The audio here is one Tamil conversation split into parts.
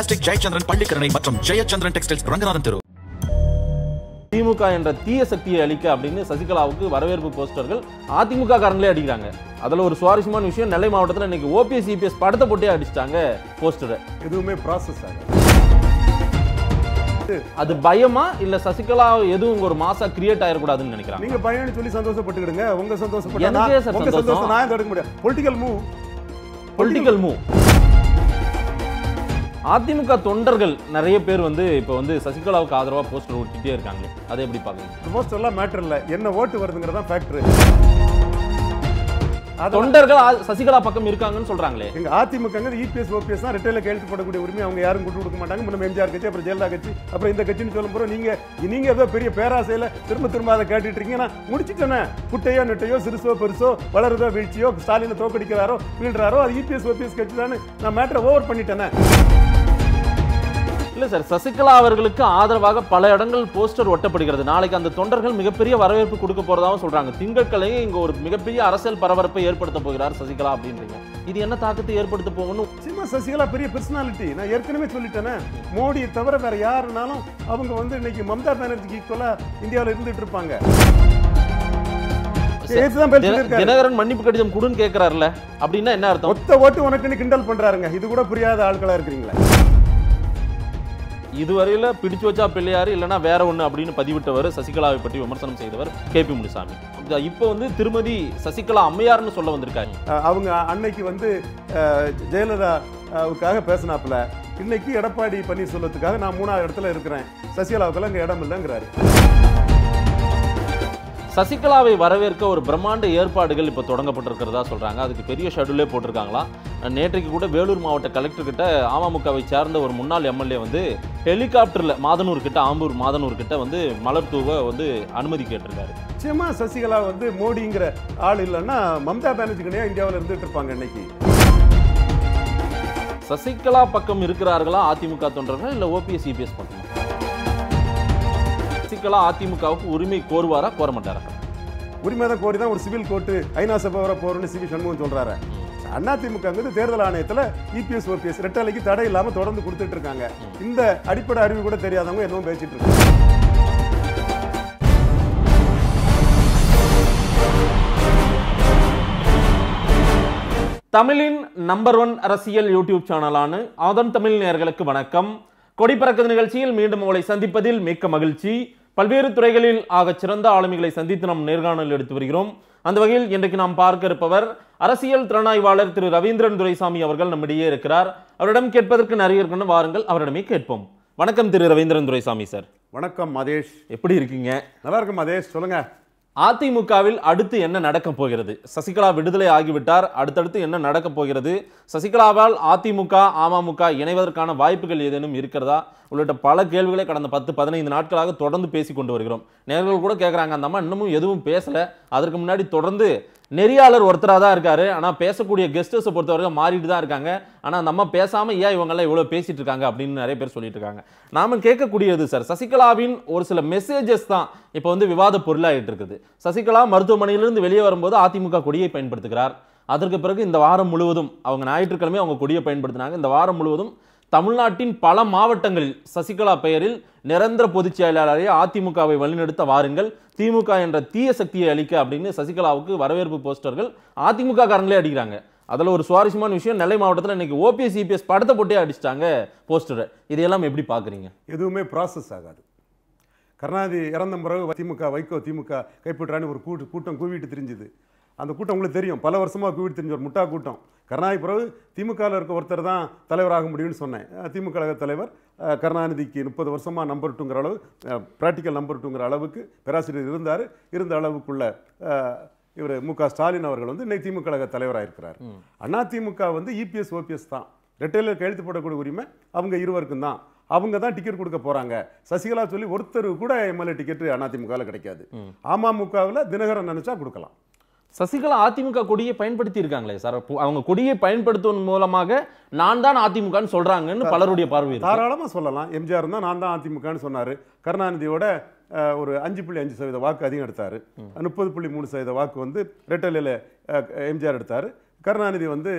ஃபென்டாஸ்டிக் ஜெயச்சந்திரன் பள்ளிக்கரணை மற்றும் ஜெயச்சந்திரன் டெக்ஸ்டைல்ஸ் ரங்கநாதன் தெரு திமுக என்ற தீய சக்தியை அளிக்க அப்படின்னு சசிகலாவுக்கு வரவேற்பு போஸ்டர்கள் அதிமுக காரங்களே அடிக்கிறாங்க அதில் ஒரு சுவாரஸ்யமான விஷயம் நெல்லை மாவட்டத்தில் இன்னைக்கு ஓபிஎஸ் இபிஎஸ் e படத்தை போட்டே அடிச்சிட்டாங்க போஸ்டரை எதுவுமே ப்ராசஸ் அது பயமா இல்ல சசிகலா எதுவும் ஒரு மாசா கிரியேட் ஆயிடக்கூடாதுன்னு நினைக்கிறேன் நீங்க பயம்னு சொல்லி சந்தோஷப்பட்டுக்கிடுங்க உங்க சந்தோஷப்பட்டு உங்க சந்தோஷம் நான் தடுக்க முடியாது பொலிட்டிக்கல் மூவ் பொலிட்டிக்கல் மூவ் அதிமுக தொண்டர்கள் நிறைய பேர் வந்து இப்போ வந்து சசிகலாவுக்கு ஆதரவாக போஸ்டர் ஓட்டிகிட்டே இருக்காங்க அதை எப்படி பார்க்குறீங்க போஸ்டர்லாம் மேட்டர் இல்லை என்ன ஓட்டு தான் ஃபேக்டர் தொண்டர்கள் சசிகலா பக்கம் இருக்காங்கன்னு சொல்றாங்களே எங்க அதிமுக இபிஎஸ் ஓபிஎஸ் தான் ரிட்டைல கையெழுத்து போடக்கூடிய உரிமை அவங்க யாரும் கொண்டு கொடுக்க மாட்டாங்க முன்ன எம்ஜிஆர் கட்சி அப்புறம் ஜெயலலிதா கட்சி அப்புறம் இந்த கட்சின்னு சொல்லும் போறோம் நீங்க நீங்க ஏதோ பெரிய பேராசையில திரும்ப திரும்ப அதை கேட்டுட்டு இருக்கீங்க நான் முடிச்சுட்டேனே குட்டையோ நெட்டையோ சிறுசோ பெருசோ வளருதோ வீழ்ச்சியோ ஸ்டாலினை தோக்கடிக்கிறாரோ வீழ்றாரோ அது இபிஎஸ் e ஓபிஎஸ் கட்சி தான் நான் மேட்டரை ஓவர் பண்ணிட்டேனே இல்லை சார் சசிகலா அவர்களுக்கு ஆதரவாக பல இடங்கள் போஸ்டர் ஒட்டப்படுகிறது நாளைக்கு அந்த தொண்டர்கள் மிகப்பெரிய வரவேற்பு கொடுக்க போறதாவும் சொல்றாங்க திங்கட்கிழமை இங்க ஒரு மிகப்பெரிய அரசியல் பரபரப்பை ஏற்படுத்த போகிறார் சசிகலா அப்படின்றீங்க இது என்ன தாக்கத்தை ஏற்படுத்த போகணும் சிம்மா சசிகலா பெரிய பர்சனாலிட்டி நான் ஏற்கனவே சொல்லிட்டேனே மோடியை தவிர வேற யாருனாலும் அவங்க வந்து இன்னைக்கு மம்தா பானர்ஜிக்கு ஈக்குவலா இந்தியாவில் இருந்துட்டு இருப்பாங்க மன்னிப்பு கடிதம் கொடுன்னு அப்படின்னா என்ன அர்த்தம் ஒத்த ஓட்டு உனக்குன்னு கிண்டல் பண்றாருங்க இது கூட புரியாத ஆட்களா இருக்கிறீங்களா இதுவரையில் பிடிச்சு வச்சா பிள்ளையார் இல்லைனா வேற ஒன்று அப்படின்னு பதிவிட்டவர் சசிகலாவை பற்றி விமர்சனம் செய்தவர் கே பி முனிசாமி இப்போ வந்து திருமதி சசிகலா அம்மையார்னு சொல்ல வந்திருக்காங்க அவங்க அன்னைக்கு வந்து ஜெயலலிதாவுக்காக பேசினாப்புல இன்னைக்கு எடப்பாடி பன்னீர்செல்வத்துக்காக நான் மூணாவது இடத்துல இருக்கிறேன் சசிகலாவுக்கெல்லாம் இங்கே இடம் இல்லைங்கிறாரு சசிகலாவை வரவேற்க ஒரு பிரம்மாண்ட ஏற்பாடுகள் இப்போ தொடங்கப்பட்டிருக்கிறதா சொல்கிறாங்க அதுக்கு பெரிய ஷெடியூலே போட்டிருக்காங்களா நேற்றைக்கு கூட வேலூர் மாவட்ட கலெக்டர்கிட்ட அமமுகவை சேர்ந்த ஒரு முன்னாள் எம்எல்ஏ வந்து ஹெலிகாப்டரில் மாதனூர்கிட்ட ஆம்பூர் மாதனூர்கிட்ட வந்து மலர் தூவ வந்து அனுமதி கேட்டிருக்காரு நிச்சயமாக சசிகலா வந்து மோடிங்கிற ஆள் இல்லைன்னா மம்தா பானர்ஜிக்கிட்டே இந்தியாவில் இருந்துகிட்டு இருப்பாங்க இன்னைக்கு சசிகலா பக்கம் இருக்கிறார்களா அதிமுக தொண்டர்கள் இல்லை ஓபிஎஸ் சிபிஎஸ் பக்கம் சசிகலா அதிமுகவுக்கு உரிமை கோருவாரா கோர மாட்டாரா உரிமை தான் கோரி தான் ஒரு சிவில் கோர்ட்டு ஐநா சபை வர போறோம்னு சிவி சண்முகம் சொல்றாரு அதிமுகங்கிறது தேர்தல் ஆணையத்தில் இபிஎஸ் ஓபிஎஸ் தடை இல்லாமல் தொடர்ந்து கொடுத்துட்டு இருக்காங்க இந்த அடிப்படை அறிவு கூட தெரியாதவங்க எதுவும் பேசிட்டு இருக்காங்க தமிழின் நம்பர் ஒன் அரசியல் யூடியூப் சேனலான ஆதன் தமிழ் நேர்களுக்கு வணக்கம் கொடி பறக்குது நிகழ்ச்சியில் மீண்டும் உங்களை சந்திப்பதில் மிக்க மகிழ்ச்சி பல்வேறு துறைகளில் ஆக சிறந்த ஆளுமைகளை சந்தித்து நாம் நேர்காணல் எடுத்து வருகிறோம் அந்த வகையில் இன்றைக்கு நாம் பார்க்க இருப்பவர் அரசியல் திறனாய்வாளர் திரு ரவீந்திரன் துரைசாமி அவர்கள் நம்மிடையே இருக்கிறார் அவரிடம் கேட்பதற்கு நிறைய இருக்குன்னு வாருங்கள் அவரிடமே கேட்போம் வணக்கம் திரு ரவீந்திரன் துரைசாமி சார் வணக்கம் மதேஷ் எப்படி இருக்கீங்க நல்லா இருக்கும் மதேஷ் சொல்லுங்க அதிமுகவில் அடுத்து என்ன நடக்கப் போகிறது சசிகலா விடுதலை ஆகிவிட்டார் அடுத்தடுத்து என்ன நடக்கப் போகிறது சசிகலாவால் அதிமுக அமமுக இணைவதற்கான வாய்ப்புகள் ஏதேனும் இருக்கிறதா உள்ளிட்ட பல கேள்விகளை கடந்த பத்து பதினைந்து நாட்களாக தொடர்ந்து பேசி கொண்டு வருகிறோம் நேர்கள் கூட கேட்குறாங்க அந்த அம்மா இன்னமும் எதுவும் பேசலை அதற்கு முன்னாடி தொடர்ந்து நெறியாளர் ஒருத்தராக தான் இருக்காரு ஆனால் பேசக்கூடிய கெஸ்டஸை பொறுத்தவரைக்கும் மாறிட்டு தான் இருக்காங்க ஆனால் நம்ம பேசாமல் ஏன் இவங்கெல்லாம் இவ்வளோ பேசிகிட்டு இருக்காங்க அப்படின்னு நிறைய பேர் சொல்லிட்டு இருக்காங்க நாம கேட்கக்கூடியது சார் சசிகலாவின் ஒரு சில மெசேஜஸ் தான் இப்போ வந்து விவாத பொருளாகிட்டு இருக்குது சசிகலா மருத்துவமனையிலிருந்து வெளியே வரும்போது அதிமுக கொடியை பயன்படுத்துகிறார் அதற்கு பிறகு இந்த வாரம் முழுவதும் அவங்க ஞாயிற்றுக்கிழமை அவங்க கொடியை பயன்படுத்தினாங்க இந்த வாரம் முழுவதும் தமிழ்நாட்டின் பல மாவட்டங்களில் சசிகலா பெயரில் நிரந்தர பொதுச் செயலாளரை அதிமுகவை வழிநடத்த வாருங்கள் திமுக என்ற தீய சக்தியை அளிக்க அப்படின்னு சசிகலாவுக்கு வரவேற்பு போஸ்டர்கள் அதிமுக காரங்களே அடிக்கிறாங்க அதில் ஒரு சுவாரஸ்யமான விஷயம் நெல்லை மாவட்டத்தில் இன்றைக்கி ஓபிஎஸ் சிபிஎஸ் படத்தை போட்டே அடிச்சிட்டாங்க போஸ்டரை இதையெல்லாம் எப்படி பார்க்குறீங்க எதுவுமே ப்ராசஸ் ஆகாது கருணாநிதி இறந்த பிறகு திமுக வைகோ திமுக கைப்பற்றான்னு ஒரு கூட்டு கூட்டம் கூவிட்டு தெரிஞ்சுது அந்த கூட்டம் உங்களுக்கு தெரியும் பல வருஷமாக கூவிட் தெரிஞ்ச ஒரு முட்டா கூட்டம் கருணாநிதி பிறகு திமுகவில் இருக்க ஒருத்தர் தான் தலைவராக முடியும்னு சொன்னேன் திமுக தலைவர் கருணாநிதிக்கு முப்பது வருஷமாக நம்பர் டூங்கிற அளவு ப்ராக்டிக்கல் நம்பர் டூங்கிற அளவுக்கு பேராசிரியர் இருந்தார் இருந்த அளவுக்குள்ள இவர் மு க ஸ்டாலின் அவர்கள் வந்து இன்னைக்கு திமுக கழக தலைவராக இருக்கிறார் திமுக வந்து இபிஎஸ் e ஓபிஎஸ் தான் ரெட்டையில் கையெழுத்து போடக்கூடிய உரிமை அவங்க இருவருக்கும் தான் அவங்க தான் டிக்கெட் கொடுக்க போறாங்க சசிகலா சொல்லி ஒருத்தர் கூட எம்எல்ஏ டிக்கெட் அதிமுகவில் கிடைக்காது அமமுகவில் தினகரன் நினைச்சா கொடுக்கலாம் சசிகலா அதிமுக கொடியை பயன்படுத்தி இருக்காங்களே சார் அவங்க கொடியை பயன்படுத்துவதன் மூலமாக நான் தான் அதிமுகன்னு சொல்றாங்கன்னு பலருடைய பார்வை தாராளமாக சொல்லலாம் எம்ஜிஆர் தான் நான் தான் அதிமுகன்னு சொன்னார் கருணாநிதியோட ஒரு அஞ்சு புள்ளி அஞ்சு சதவீத வாக்கு அதிகம் எடுத்தார் முப்பது புள்ளி மூணு சதவீத வாக்கு வந்து ரெட்டலையில் எம்ஜிஆர் எடுத்தார் கருணாநிதி வந்து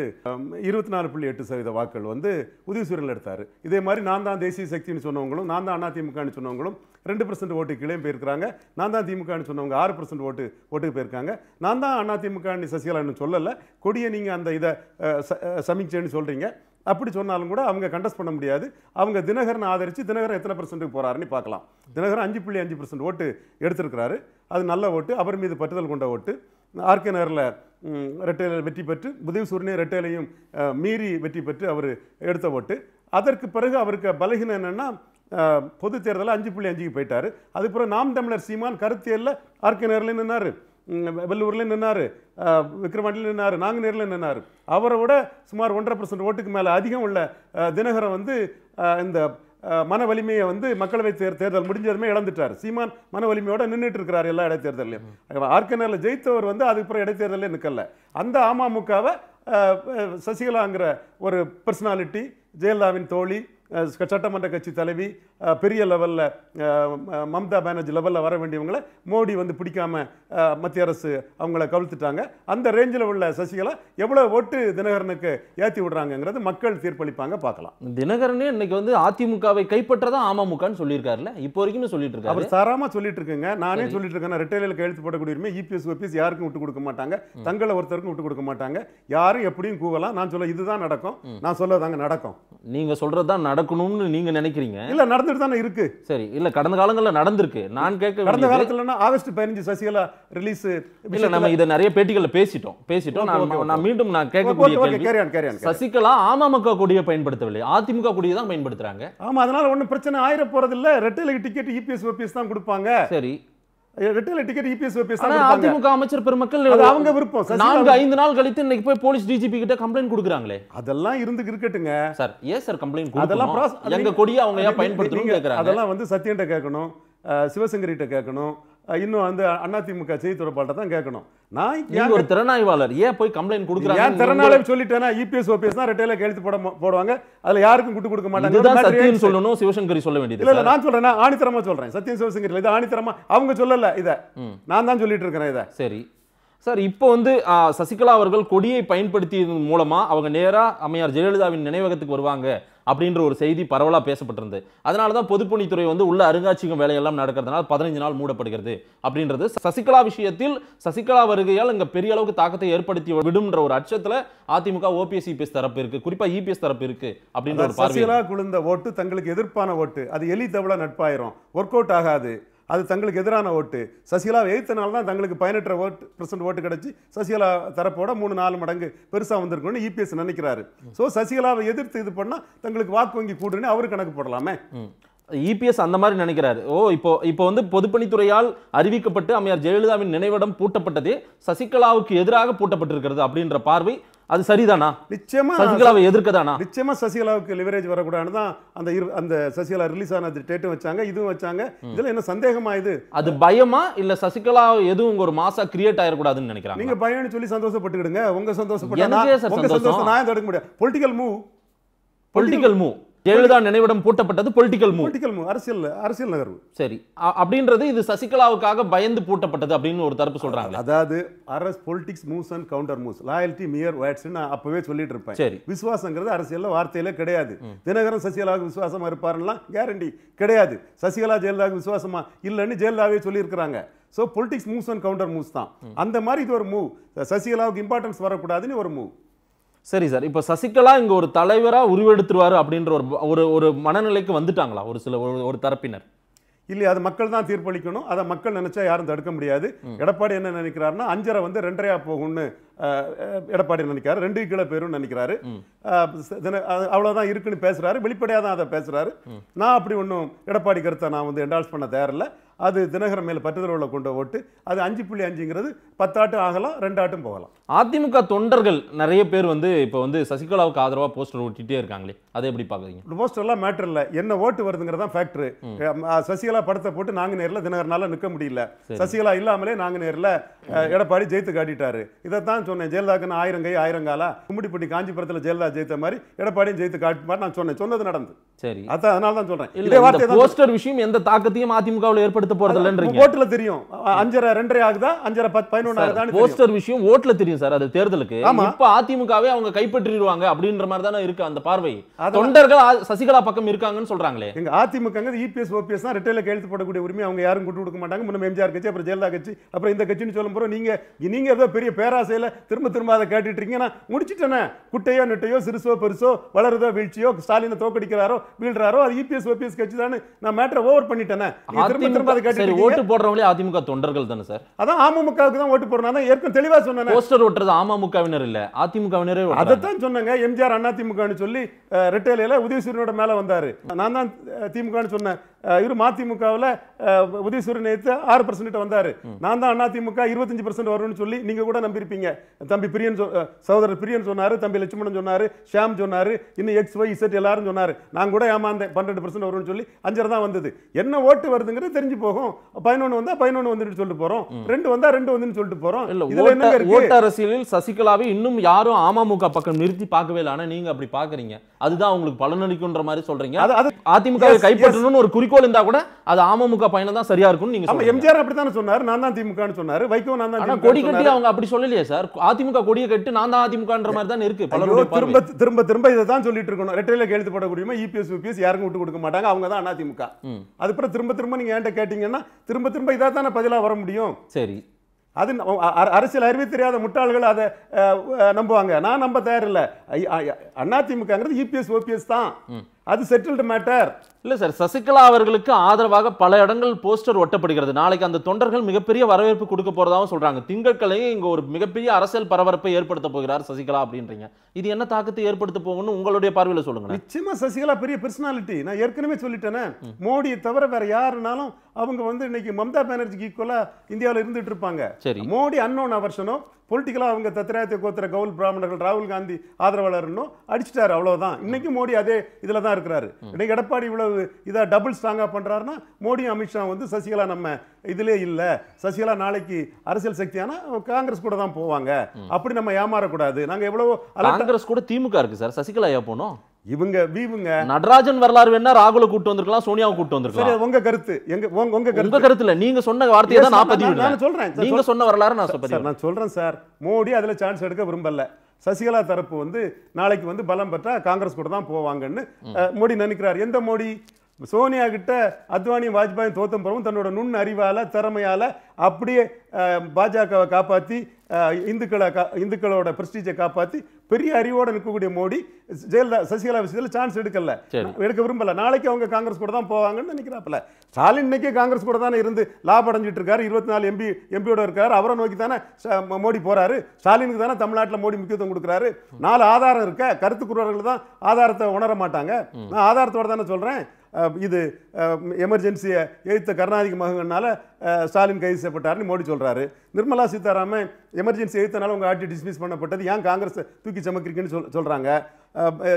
இருபத்தி நாலு புள்ளி எட்டு சதவீத வாக்குகள் வந்து உதயசூரியன் எடுத்தார் இதே மாதிரி நான் தான் தேசிய சக்தின்னு சொன்னவங்களும் நான் தான் அதிமுகன்னு சொன்னவங்களும் ரெண்டு பர்சன்ட் ஓட்டு கீழே போயிருக்காங்க நான் தான் திமுகன்னு சொன்னவங்க ஆறு பர்சன்ட் ஓட்டு ஓட்டுக்கு போயிருக்காங்க நான் தான் அதிமுகன்னு சசிகலான்னு சொல்லலை கொடியை நீங்கள் அந்த இதை சமிச்சேன்னு சொல்கிறீங்க அப்படி சொன்னாலும் கூட அவங்க கண்டஸ்ட் பண்ண முடியாது அவங்க தினகரன் ஆதரித்து தினகரன் எத்தனை பர்சன்ட்டுக்கு போகிறாருன்னு பார்க்கலாம் தினகரன் அஞ்சு புள்ளி அஞ்சு பர்சன்ட் ஓட்டு எடுத்திருக்கிறாரு அது நல்ல ஓட்டு அவர் மீது பட்டுதல் கொண்ட ஓட்டு ஆர்கே நகரில் ரெட்டையில் வெற்றி பெற்று உதவி சூரியனே ரெட்டையிலையும் மீறி வெற்றி பெற்று அவர் எடுத்த ஓட்டு அதற்கு பிறகு அவருக்கு பலகீனம் என்னென்னா பொது தேர்தலில் அஞ்சு புள்ளி அஞ்சுக்கு போயிட்டார் அதுக்கப்புறம் நாம் தமிழர் சீமான் கருத்தியலில் ஆர்கே நேரில் நின்னார் வெள்ளூரில் நின்னார் விக்ரவாண்டியில் நின்னார் நாங்கள் நேரில் நின்னார் அவரை விட சுமார் ஒன்றரை பர்சன்ட் ஓட்டுக்கு மேலே அதிகம் உள்ள தினகரன் வந்து இந்த மன வலிமையை வந்து மக்களவை தேர் தேர்தல் முடிஞ்சதுமே இழந்துட்டார் சீமான் மன வலிமையோட நின்றுட்டு இருக்கிறார் எல்லா இடைத்தேர்தலையும் ஆர்கனரில் ஜெயித்தவர் வந்து அதுக்கப்புறம் இடைத்தேர்தலே நிற்கல அந்த அமமுகவை சசிகலாங்கிற ஒரு பர்சனாலிட்டி ஜெயலலிதாவின் தோழி சட்டமன்ற கட்சி தலைவி பெரிய லெவலில் மம்தா பானர்ஜி லெவலில் வர வேண்டியவங்களை மோடி வந்து பிடிக்காம மத்திய அரசு அவங்கள கவிழ்த்துட்டாங்க அந்த ரேஞ்சில் உள்ள சசிகலா எவ்வளோ ஓட்டு தினகரனுக்கு ஏற்றி விடுறாங்கங்கிறது மக்கள் தீர்ப்பளிப்பாங்க பார்க்கலாம் தினகரனே இன்னைக்கு வந்து அதிமுகவை கைப்பற்றதா அமமுகன்னு சொல்லியிருக்காருல்ல இப்போ வரைக்கும் சொல்லிட்டு இருக்காரு அவர் தரமாக சொல்லிட்டு இருக்குங்க நானே சொல்லிட்டு இருக்கேன் ரிட்டைலில் கையெழுத்து போடக்கூடிய இபிஎஸ் ஓபிஎஸ் யாருக்கும் விட்டு கொடுக்க மாட்டாங்க தங்களை ஒருத்தருக்கும் விட்டு கொடுக்க மாட்டாங்க யாரும் எப்படியும் கூவலாம் நான் சொல்ல இதுதான் நடக்கும் நான் சொல்லதாங்க நடக்கும் நீங்கள் சொல்றதுதான் தான் நடக்கும் நடக்கணும்னு நீங்க நினைக்கிறீங்க இல்ல நடந்துட்டு தானே இருக்கு சரி இல்ல கடந்த காலங்களில் நடந்திருக்கு நான் கேட்க கடந்த காலத்துலன்னா ஆகஸ்ட் பதினஞ்சு சசிகலா ரிலீஸ் இல்ல நம்ம இதை நிறைய பேட்டிகள்ல பேசிட்டோம் பேசிட்டோம் நான் மீண்டும் நான் கேட்கக்கூடிய சசிகலா அமமுக கூடிய பயன்படுத்தவில்லை அதிமுக கூடிய தான் பயன்படுத்துறாங்க ஆமா அதனால ஒண்ணு பிரச்சனை ஆயிர போறது இல்ல ரெட்டை டிக்கெட் இபிஎஸ் ஓபிஎஸ் e தான் கொடுப்பாங்க சரி ரெட்டலை டிக்கெட் e அதிமுக அமைச்சர் அவங்க விருப்பம் ஐந்து நாள் கழித்து இன்னைக்கு போய் போலீஸ் கம்ப்ளைண்ட் கொடுக்குறாங்களே அதெல்லாம் இருந்து சார் ஏன் சார் கம்ப்ளைண்ட் அதெல்லாம் கொடியை அவங்க அதெல்லாம் வந்து கேட்கணும் சிவசங்கரிட்ட கேட்கணும் இன்னும் அந்த அதிமுக செய்தி தொடர்பாட்ட தான் கேட்கணும் நான் ஒரு திறனாய்வாளர் ஏன் போய் கம்ப்ளைண்ட் கொடுக்குறாங்க ஏன் திறனாய்வு சொல்லிட்டேனா இபிஎஸ் e ஓபிஎஸ் தான் ரெட்டையில எழுத்து போட போடுவாங்க அதுல யாருக்கும் குட்டு கொடுக்க மாட்டாங்க சத்தியம் சொல்லணும் சிவசங்கரி சொல்ல வேண்டியது இல்ல நான் சொல்றேன் நான் ஆணித்தரமா சொல்றேன் சத்தியம் சிவசங்கரி இது ஆணித்தரமா அவங்க சொல்லல இத நான் தான் சொல்லிட்டு இருக்கிறேன் இதை சரி சார் இப்போ வந்து சசிகலா அவர்கள் கொடியை பயன்படுத்தியதன் மூலமா அவங்க நேராக அம்மையார் ஜெயலலிதாவின் நினைவகத்துக்கு வருவாங்க அப்படின்ற ஒரு செய்தி பரவலாக பேசப்பட்டிருந்தது அதனால தான் பொதுப்பணித்துறை வந்து உள்ள அருங்காட்சியகம் வேலையெல்லாம் நடக்கிறதுனால பதினஞ்சு நாள் மூடப்படுகிறது அப்படின்றது சசிகலா விஷயத்தில் சசிகலா வருகையால் இங்கே பெரிய அளவுக்கு தாக்கத்தை ஏற்படுத்தி விடும்ன்ற ஒரு அச்சத்தில் அதிமுக ஓபிஎஸ் இபிஎஸ் தரப்பு இருக்கு குறிப்பாக இபிஎஸ் தரப்பு இருக்கு அப்படின்ற ஒரு சசிகலா குழுந்த ஓட்டு தங்களுக்கு எதிர்ப்பான ஓட்டு அது எலி தவளை நட்பாயிரும் ஒர்க் அவுட் ஆகாது அது தங்களுக்கு எதிரான ஓட்டு சசிகலா எதிர்த்தனால தான் தங்களுக்கு பயனற்ற ஓட்டு பர்சன்ட் ஓட்டு கிடச்சி சசிகலா தரப்போட மூணு நாலு மடங்கு பெருசாக வந்திருக்கணும்னு இபிஎஸ் e நினைக்கிறாரு ஸோ சசிகலாவை எதிர்த்து இது பண்ணால் தங்களுக்கு வாக்கு வங்கி கூடுன்னு அவரு கணக்கு போடலாமே இபிஎஸ் e அந்த மாதிரி நினைக்கிறாரு ஓ இப்போ இப்போ வந்து பொதுப்பணித்துறையால் அறிவிக்கப்பட்டு அம்மையார் ஜெயலலிதாவின் நினைவிடம் பூட்டப்பட்டது சசிகலாவுக்கு எதிராக பூட்டப்பட்டிருக்கிறது அப்படின்ற பார்வை அது சரிதானா நிச்சயமா சசிகலாவை எதிர்க்கதானா நிச்சயமா சசிகலாவுக்கு லிவரேஜ் வரக்கூடாதுன்னு தான் அந்த அந்த சசிகலா ரிலீஸ் ஆன டேட்டும் வச்சாங்க இதுவும் வச்சாங்க இதுல என்ன சந்தேகமா இது அது பயமா இல்ல சசிகலா எதுவும் ஒரு மாசா கிரியேட் ஆயிடக்கூடாதுன்னு நினைக்கிறாங்க நீங்க பயம்னு சொல்லி சந்தோஷப்பட்டுக்கிடுங்க உங்க சந்தோஷப்பட்டு உங்க சந்தோஷம் நான் முடியாது political move political move Jayalalithaa நினைவிடம் பூட்டப்பட்டது பொலிட்டிக்கல் மூவ் பொலிட்டிக்கல் மூவ் அரசியல் அரசியல் நகர்வு சரி அப்படின்றது இது சசிகலாவுக்காக பயந்து பூட்டப்பட்டது அப்படின்னு ஒரு தரப்பு சொல்றாங்க அதாவது அரஸ் politics moves and counter moves loyalty mere words நான் அப்பவே சொல்லிட்டு இருப்பேன் சரி விசுவாசங்கிறது அரசியல் வார்த்தையில கிடையாது தினகரன் சசிகலாவுக்கு விசுவாசமா இருப்பாருலாம் கேரண்டி கிடையாது சசிகலா ஜெயலலிதாவுக்கு விசுவாசமா இல்லைன்னு ஜெயலலிதாவே சொல்லியிருக்கிறாங்க so politics moves and counter moves தான் அந்த மாதிரி இது ஒரு மூவ் சசிகலாவுக்கு இம்பார்ட்டன்ஸ் வரக்கூடாதுன்னு ஒரு மூவ் சரி சார் இப்போ சசிகலா இங்கே ஒரு தலைவராக உருவெடுத்துருவார் அப்படின்ற ஒரு ஒரு ஒரு மனநிலைக்கு வந்துட்டாங்களா ஒரு சில ஒரு தரப்பினர் இல்லை அது மக்கள் தான் தீர்ப்பளிக்கணும் அதை மக்கள் நினைச்சா யாரும் தடுக்க முடியாது எடப்பாடி என்ன நினைக்கிறாருன்னா அஞ்சரை வந்து ரெண்டரையா போகும்னு எடப்பாடி நினைக்கிறார் ரெண்டு கிலோ பேரும் நினைக்கிறாரு அவ்வளவுதான் இருக்குன்னு பேசுறாரு வெளிப்படையா தான் அதை பேசுறாரு நான் அப்படி ஒன்றும் எடப்பாடி கருத்தை நான் வந்து என்டால்ஸ் பண்ண தயாரில்லை அது தினகரன் மேல் பற்றுதலோட கொண்ட ஓட்டு அது அஞ்சு புள்ளி அஞ்சுங்கிறது பத்தாட்டும் ஆகலாம் ரெண்டாட்டும் போகலாம் அதிமுக தொண்டர்கள் நிறைய பேர் வந்து இப்போ வந்து சசிகலாவுக்கு ஆதரவாக போஸ்டர் ஓட்டிகிட்டே இருக்காங்களே அதை எப்படி பார்க்குறீங்க போஸ்டர்லாம் மேட்டர் இல்லை என்ன ஓட்டு வருதுங்கிறது தான் ஃபேக்ட்ரு சசிகலா படத்தை போட்டு நாங்கள் நேரில் தினகரனால நிற்க முடியல சசிகலா இல்லாமலே நாங்கள் நேரில் எடப்பாடி ஜெயித்து காட்டிட்டாரு இதைத்தான் சொன்னேன் ஜெயலலிதாக்கு ஆயிரம் கை ஆயிரம் காலா கும்மிடிப்பட்டி காஞ்சிபுரத்தில் ஜெயலலிதா ஜெயித்த மாதிரி எடப்பாடியும் ஜெயித்து காட்டு மாதிரி நான் சொன்னேன் சொன்னது நடந்து சரி அதான் அதனால தான் சொல்றேன் இதே போஸ்டர் விஷயம் எந்த தாக்கத்தையும் அதிமுகவில் ஏற்படுத்த போறது இல்லைன்றீங்க ஓட்டுல தெரியும் அஞ்சரை ரெண்டரை ஆகுதா அஞ்சரை பத்து பதினொன்று ஆகுதா போஸ்டர் விஷயம் ஓட்டுல தெரியும் சார் அது தேர்தலுக்கு இப்ப அதிமுகவே அவங்க கைப்பற்றிடுவாங்க அப்படின்ற மாதிரி தானே இருக்கு அந்த பார்வை தொண்டர்கள் சசிகலா பக்கம் இருக்காங்கன்னு சொல்றாங்களே எங்க அதிமுக இபிஎஸ் ஓபிஎஸ் தான் ரிட்டையில கையெழுத்து போடக்கூடிய உரிமை அவங்க யாரும் கொண்டு கொடுக்க மாட்டாங்க முன்ன எம்ஜிஆர் கட்சி அப்புறம் ஜெயலலா கட்சி அப்புறம் இந்த கட்சின்னு சொல்லும் போறோம் நீங்க நீங்க ஏதோ பெரிய பேராசையில திரும்ப திரும்ப அதை கேட்டுட்டு இருக்கீங்க முடிச்சுட்டேனே குட்டையோ நெட்டையோ சிறுசோ பெருசோ வளருதோ வீழ்ச்சியோ ஸ்டாலினை தோக்கடிக்கிறாரோ வீழ்றாரோ அது இபிஎஸ் e ஓபிஎஸ் கட்சி தானே நான் மேட்டரை ஓவர் பண்ணிட்டேனே திரும்ப திரும்ப அதை கேட்டு ஓட்டு போடுறவங்களே அதிமுக தொண்டர்கள் தானே சார் அதான் அமமுகவுக்கு தான் ஓட்டு போடுறோம் அதான் ஏற்கனவே தெளிவாக சொன்னேன் போஸ்டர் ஓட்டுறது அமமுகவினர் இல்லை அதிமுகவினரே அதைத்தான் சொன்னாங்க எம்ஜிஆர் அண்ணா திமுகன்னு சொல்லி ரெட்டேலையில் உதயசூரியனோட மேலே வந்தார் நான் தான் திமுகன்னு சொன்னேன் இவர் மதிமுகவில் உதயசூரியன் எடுத்து ஆறு பர்சன்ட் வந்தார் நான் தான் அதிமுக இருபத்தஞ்சு பர்சன்ட் வரும்னு சொல்லி நீங்கள் கூட நம்பியிருப்பீங்க தம்பி பிரியன் சொ சகோதரர் பிரியன் சொன்னார் தம்பி லட்சுமணன் சொன்னார் ஷாம் சொன்னார் இன்னும் எக்ஸ் ஒய் இசட் எல்லாரும் சொன்னார் நான் கூட ஏமாந்தேன் பன்னெண்டு பர்சன்ட் வரும்னு சொல்லி அஞ்சரை தான் வந்தது என்ன ஓட்டு வருதுங்கிறது தெரிஞ்சு போகும் பதினொன்று வந்தால் பதினொன்று வந்துட்டு சொல்லிட்டு போகிறோம் ரெண்டு வந்தால் ரெண்டு வந்துன்னு சொல்லிட்டு போகிறோம் இல்லை ஓட்டு அரசியலில் சசிகலாவை இன்னும் யாரும் அமமுக பக்கம் நிறுத்தி பார்க்கவே இல்லை ஆனால் நீங்கள் அப்படி பார்க்குறீங்க அதுதான் உங்களுக்கு பலனளிக்குன்ற மாதிரி சொல்கிறீங்க அது அதிமுக கைப்பற்றணும்னு ஒரு குறிக்கோள் இருந்தால் கூட அது அமமுக பயணம் தான் சரியாக இருக்கும்னு நீங்கள் எம்ஜிஆர் அப்படி தானே சொன்னார் நான் தான் திமுகன்னு சொன்னார் வைகோ நான் தான் கொடி கட்டி அவங்க அப்படி சொல்லலையே சார் அதிமுக கொடியை கட்டு நான் தான் அதிமுகன்ற மாதிரி தான் இருக்கு திரும்ப திரும்ப திரும்ப இதை தான் சொல்லிட்டு இருக்கணும் ரெட்டையில எழுத்து போடக்கூடியமா இபிஎஸ் யூபிஎஸ் யாருக்கும் விட்டு கொடுக்க மாட்டாங்க அவங்க தான் அதிமுக அதுக்கப்புறம் திரும்ப திரும்ப நீங்க ஏன்ட்ட கேட்டீங்கன்னா திரும்ப திரும்ப இதா தானே பதிலாக வர முடியும் சரி அது அரசியல் அறிவு தெரியாத முட்டாள்கள் அதை நம்புவாங்க நான் நம்ப தயாரில்லை அதிமுகங்கிறது இபிஎஸ் e ஓபிஎஸ் தான் அது செட்டில்டு மேட்டர் இல்லை சார் சசிகலா அவர்களுக்கு ஆதரவாக பல இடங்கள் போஸ்டர் ஒட்டப்படுகிறது நாளைக்கு அந்த தொண்டர்கள் மிகப்பெரிய வரவேற்பு கொடுக்க போகிறதாகவும் சொல்கிறாங்க திங்கட்கிழமை இங்கே ஒரு மிகப்பெரிய அரசியல் பரபரப்பை ஏற்படுத்த போகிறார் சசிகலா அப்படின்றீங்க இது என்ன தாக்கத்தை ஏற்படுத்த போகணும்னு உங்களுடைய பார்வையில் சொல்லுங்கள் நிச்சயமாக சசிகலா பெரிய பர்சனாலிட்டி நான் ஏற்கனவே சொல்லிட்டேனே மோடியை தவிர வேற யாருனாலும் அவங்க வந்து இன்னைக்கு மம்தா பானர்ஜிக்கு ஈக்குவலாக இந்தியாவில் இருந்துட்டு இருப்பாங்க சரி மோடி அன்னோன் அவர்ஷனும் பொலிட்டிக்கலாக அவங்க தத்திராயத்தை கோத்திர கவுல் பிராமணர்கள் ராகுல் காந்தி ஆதரவாளர்னும் அடிச்சிட்டாரு அவ்வளோதான் இன்னைக்கு மோடி அதே இதில் தான் இருக்கிறாரு இன்னைக்கு எடப்பாடி இவ்வளோ இதாக டபுள் ஸ்ட்ராங்காக பண்ணுறாருன்னா மோடியும் அமித்ஷா வந்து சசிகலா நம்ம இதிலே இல்லை சசிகலா நாளைக்கு அரசியல் சக்தியானால் காங்கிரஸ் கூட தான் போவாங்க அப்படி நம்ம ஏமாறக்கூடாது நாங்கள் எவ்வளோ காங்கிரஸ் கூட திமுக இருக்குது சார் சசிகலா ஏன் போனோம் இவங்க வீவுங்க நடராஜன் வரலாறு வேணா ராகுல கூட்டு வந்திருக்கலாம் சோனியாவை கூட்டு வந்திருக்கலாம் உங்க கருத்து எங்க உங்க உங்க கருத்து கருத்து இல்ல நீங்க சொன்ன வார்த்தையை தான் நான் பதிவு சொல்றேன் நீங்க சொன்ன வரலாறு நான் சொல்றேன் நான் சொல்றேன் சார் மோடி அதுல சான்ஸ் எடுக்க விரும்பல சசிகலா தரப்பு வந்து நாளைக்கு வந்து பலம் பெற்றா காங்கிரஸ் கூட தான் போவாங்கன்னு மோடி நினைக்கிறார் எந்த மோடி சோனியா கிட்ட அத்வானி வாஜ்பாயும் தோத்தம்பரமும் தன்னோட நுண் அறிவால திறமையால அப்படியே பாஜகவை காப்பாற்றி இந்துக்களை இந்துக்களோட பிரஸ்டீஜை காப்பாற்றி பெரிய அறிவோடு நிற்கக்கூடிய மோடி ஜெயலலிதா சசிகலா விஷயத்தில் சான்ஸ் எடுக்கல எடுக்க விரும்பல நாளைக்கு அவங்க காங்கிரஸ் கூட தான் போவாங்கன்னு நினைக்கிறாப்ல ஸ்டாலின் இன்னைக்கு காங்கிரஸ் கூட தானே இருந்து லாபம் அடைஞ்சிட்டு இருக்காரு இருபத்தி நாலு எம்பி எம்பியோட இருக்காரு அவரை நோக்கி தானே மோடி போறாரு ஸ்டாலினுக்கு தானே தமிழ்நாட்டில் மோடி முக்கியத்துவம் கொடுக்குறாரு நாலு ஆதாரம் இருக்க கருத்துக்குறவர்கள் தான் ஆதாரத்தை உணர மாட்டாங்க நான் ஆதாரத்தோட தானே சொல்றேன் இது எமர்ஜென்சியை எழுத்த கருணாநிதி மகனால ஸ்டாலின் கைது செய்யப்பட்டார்னு மோடி சொல்கிறாரு நிர்மலா சீதாராமன் எமர்ஜென்சி எழுத்தனால உங்கள் ஆட்சி டிஸ்மிஸ் பண்ணப்பட்டது ஏன் காங்கிரஸ் தூக்கி சமக்கிறீங்கன்னு சொல் சொல்கிறாங்க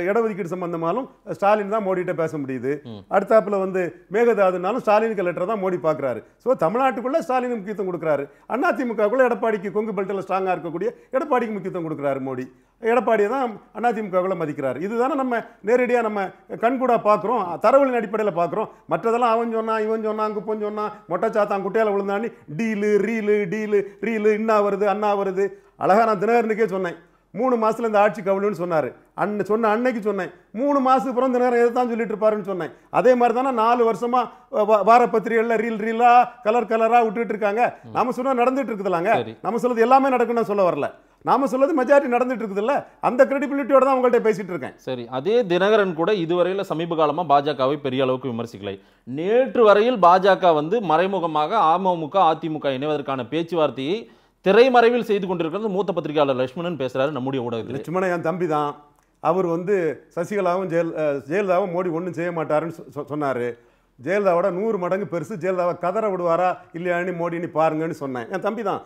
இடஒதுக்கீடு சம்பந்தமாலும் ஸ்டாலின் தான் மோடிகிட்ட பேச முடியுது அடுத்தாப்பில் வந்து மேகதாதுனாலும் ஸ்டாலினுக்கு லெட்டர் தான் மோடி பார்க்குறாரு ஸோ தமிழ்நாட்டுக்குள்ளே ஸ்டாலின் முக்கியத்துவம் கொடுக்குறாரு அதிமுகக்குள்ளே எடப்பாடிக்கு கொங்கு பெல்ட்டில் ஸ்ட்ராங்காக இருக்கக்கூடிய எடப்பாடிக்கு முக்கியத்துவம் கொடுக்குறாரு மோடி எடப்பாடியை தான் அதிமுகவில் மதிக்கிறார் இதுதானே நம்ம நேரடியாக நம்ம கண்கூடாக பார்க்குறோம் தரவுகளின் அடிப்படையில் பார்க்குறோம் மற்றதெல்லாம் அவன் சொன்னான் இவன் சொன்னான் குப்பன் சொன்னான் மொட்டைச்சாத்தான் குட்டையால் விழுந்தான்னு டீலு ரீலு டீலு ரீலு இன்னா வருது அண்ணா வருது அழகாக நான் தினகரனுக்கே சொன்னேன் மூணு மாதத்தில் இந்த ஆட்சி கவிழ்னு சொன்னார் அன்னை சொன்ன அன்னைக்கு சொன்னேன் மூணு மாதத்துக்கு பிறந்த நேரம் எதை தான் சொல்லிட்டு இருப்பாருன்னு சொன்னேன் அதே மாதிரி தானே நாலு வருஷமாக வார பத்திரிகைகளில் ரீல் ரீலாக கலர் கலராக விட்டுட்டு இருக்காங்க நம்ம சொன்னால் நடந்துட்டு இருக்குதுலாங்க நம்ம சொல்லுது எல்லாமே நடக்குன்னு சொல்ல வரல நாம சொல்றது மெஜாரிட்டி நடந்துட்டு இருக்குதுல்ல அந்த கிரெடிபிலிட்டியோட தான் உங்கள்கிட்ட பேசிட்டு இருக்கேன் சரி அதே தினகரன் கூட இதுவரையில் சமீப காலமாக பாஜகவை பெரிய அளவுக்கு விமர்சிக்கலை நேற்று வரையில் பாஜக வந்து மறைமுகமாக அமமுக அதிமுக இணைவதற்கான பேச்சுவார்த்தையை திரைமறைவில் செய்து கொண்டிருக்கிறது மூத்த பத்திரிகையாளர் லட்சுமணன் பேசுறாரு நம்முடைய ஊடகத்தில் லட்சுமணன் என் தம்பி தான் அவர் வந்து சசிகலாவும் ஜெயல் ஜெயலலிதாவும் மோடி ஒன்றும் செய்ய மாட்டாருன்னு சொன்னார் ஜெயலலிதாவோட நூறு மடங்கு பெருசு ஜெயலலிதாவை கதற விடுவாரா இல்லையான்னு மோடினு பாருங்கன்னு சொன்னேன் என் தம்பி தான்